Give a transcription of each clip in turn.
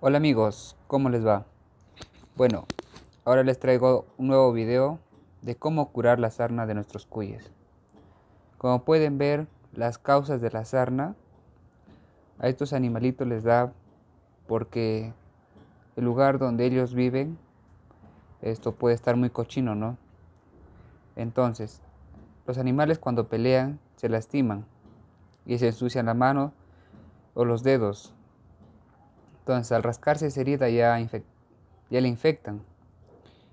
Hola amigos, ¿cómo les va? Bueno, ahora les traigo un nuevo video de cómo curar la sarna de nuestros cuyes. Como pueden ver, las causas de la sarna a estos animalitos les da porque el lugar donde ellos viven, esto puede estar muy cochino, ¿no? Entonces, los animales cuando pelean se lastiman y se ensucian la mano o los dedos entonces, al rascarse esa herida ya, ya la infectan.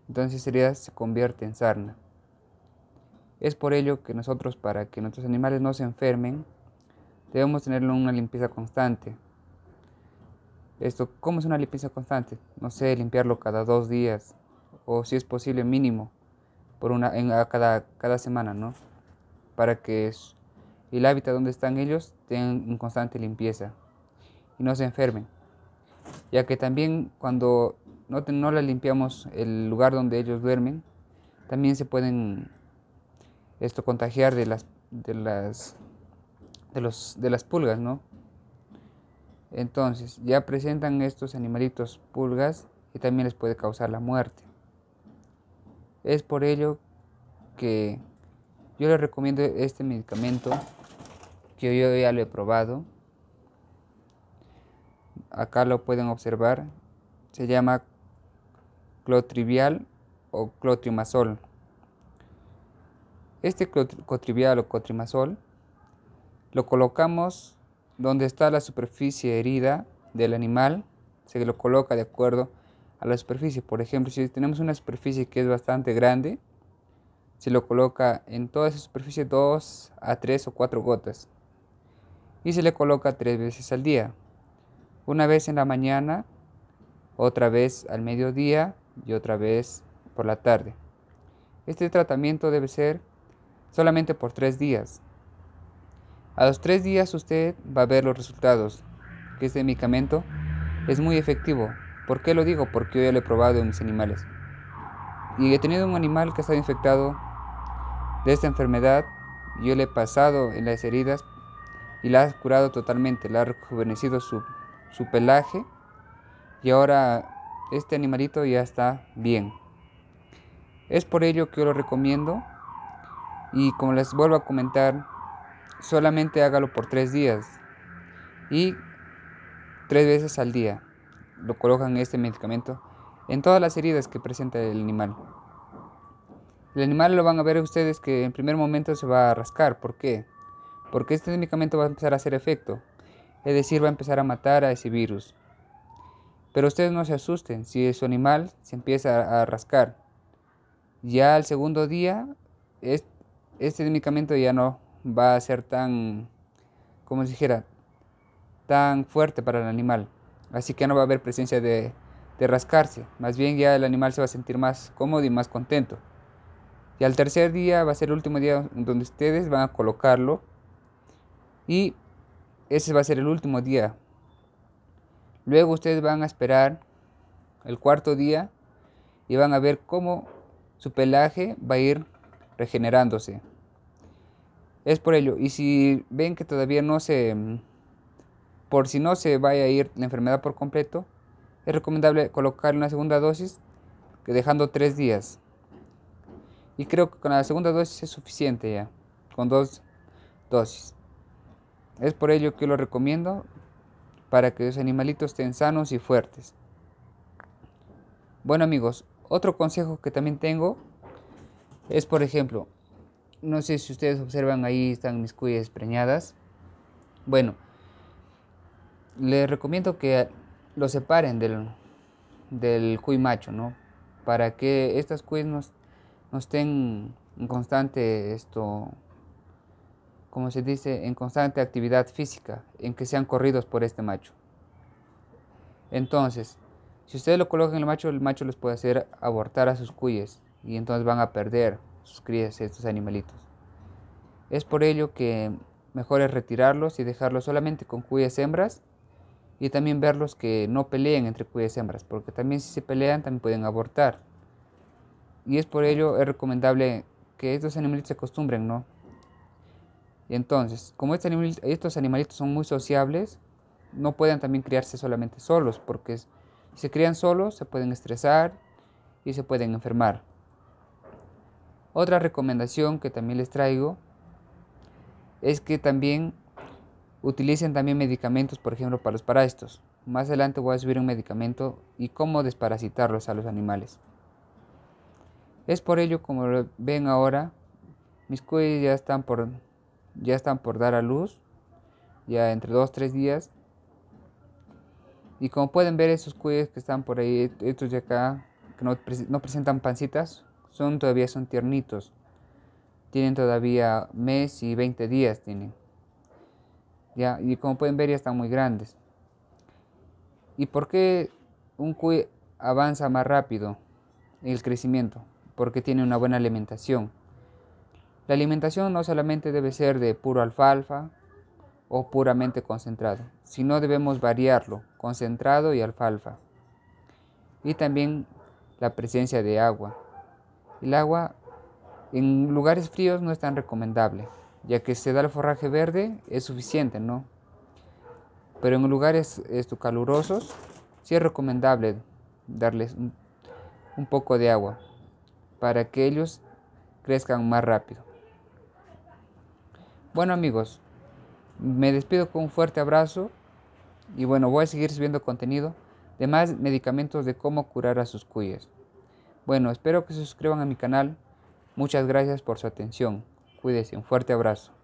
Entonces, esa herida se convierte en sarna. Es por ello que nosotros, para que nuestros animales no se enfermen, debemos tener una limpieza constante. Esto, ¿cómo es una limpieza constante? No sé, limpiarlo cada dos días o si es posible mínimo por una cada, cada semana, ¿no? Para que el hábitat donde están ellos tenga una constante limpieza y no se enfermen ya que también cuando no, no le limpiamos el lugar donde ellos duermen, también se pueden esto contagiar de las de las de los de las pulgas, ¿no? Entonces, ya presentan estos animalitos pulgas y también les puede causar la muerte. Es por ello que yo les recomiendo este medicamento que yo ya lo he probado acá lo pueden observar, se llama clotrivial o clotrimazol. Este clotrivial o clotrimazol lo colocamos donde está la superficie herida del animal, se lo coloca de acuerdo a la superficie. Por ejemplo, si tenemos una superficie que es bastante grande, se lo coloca en toda esa superficie 2 a 3 o 4 gotas y se le coloca tres veces al día. Una vez en la mañana, otra vez al mediodía y otra vez por la tarde. Este tratamiento debe ser solamente por tres días. A los tres días usted va a ver los resultados, que este medicamento es muy efectivo. ¿Por qué lo digo? Porque yo ya lo he probado en mis animales. Y he tenido un animal que ha infectado de esta enfermedad, yo le he pasado en las heridas y la ha curado totalmente, la ha rejuvenecido su su pelaje y ahora este animalito ya está bien. Es por ello que yo lo recomiendo y como les vuelvo a comentar, solamente hágalo por tres días y tres veces al día lo colocan este medicamento en todas las heridas que presenta el animal. El animal lo van a ver ustedes que en primer momento se va a rascar. ¿Por qué? Porque este medicamento va a empezar a hacer efecto es decir, va a empezar a matar a ese virus. Pero ustedes no se asusten, si su animal se empieza a rascar, ya al segundo día, este medicamento ya no va a ser tan, como si dijera, tan fuerte para el animal. Así que no va a haber presencia de, de rascarse, más bien ya el animal se va a sentir más cómodo y más contento. Y al tercer día va a ser el último día donde ustedes van a colocarlo y ese va a ser el último día. Luego ustedes van a esperar el cuarto día y van a ver cómo su pelaje va a ir regenerándose. Es por ello. Y si ven que todavía no se... Mm, por si no se vaya a ir la enfermedad por completo, es recomendable colocar una segunda dosis dejando tres días. Y creo que con la segunda dosis es suficiente ya, con dos dosis. Es por ello que lo recomiendo para que los animalitos estén sanos y fuertes. Bueno amigos, otro consejo que también tengo es por ejemplo, no sé si ustedes observan ahí están mis cuyas preñadas. Bueno, les recomiendo que lo separen del, del cuy macho, ¿no? Para que estas cuyas no, no estén en constante esto como se dice, en constante actividad física, en que sean corridos por este macho. Entonces, si ustedes lo colocan en el macho, el macho les puede hacer abortar a sus cuyes y entonces van a perder sus crías estos animalitos. Es por ello que mejor es retirarlos y dejarlos solamente con cuyas hembras y también verlos que no peleen entre cuyes hembras, porque también si se pelean también pueden abortar. Y es por ello es recomendable que estos animalitos se acostumbren, ¿no? entonces, como este estos, animalitos son muy sociables, no pueden también criarse solamente solos, porque si se crían solos se pueden estresar y se pueden enfermar. Otra recomendación que también les traigo es que también utilicen también medicamentos, por ejemplo, para los parásitos. Más adelante voy a subir un medicamento y cómo desparasitarlos a los animales. Es por ello, como ven ahora, mis cuellos ya están por ya están por dar a luz, ya entre 2-3 días. Y como pueden ver, esos cuyes que están por ahí, estos de acá, que no, presentan pancitas, son todavía son tiernitos. Tienen todavía mes y 20 días tienen. Ya, y como pueden ver, ya están muy grandes. ¿Y por qué un cuy avanza más rápido en el crecimiento? Porque tiene una buena alimentación. La alimentación no solamente debe ser de puro alfalfa o puramente concentrado, sino debemos variarlo, concentrado y alfalfa. Y también la presencia de agua. El agua en lugares fríos no es tan recomendable, ya que se da el forraje verde es suficiente, ¿no? Pero en lugares calurosos sí es recomendable darles un poco de agua para que ellos crezcan más rápido. Bueno amigos, me despido con un fuerte abrazo y bueno, voy a seguir subiendo contenido de más medicamentos de cómo curar a sus cuyes. Bueno, espero que se suscriban a mi canal. Muchas gracias por su atención. Cuídense, un fuerte abrazo.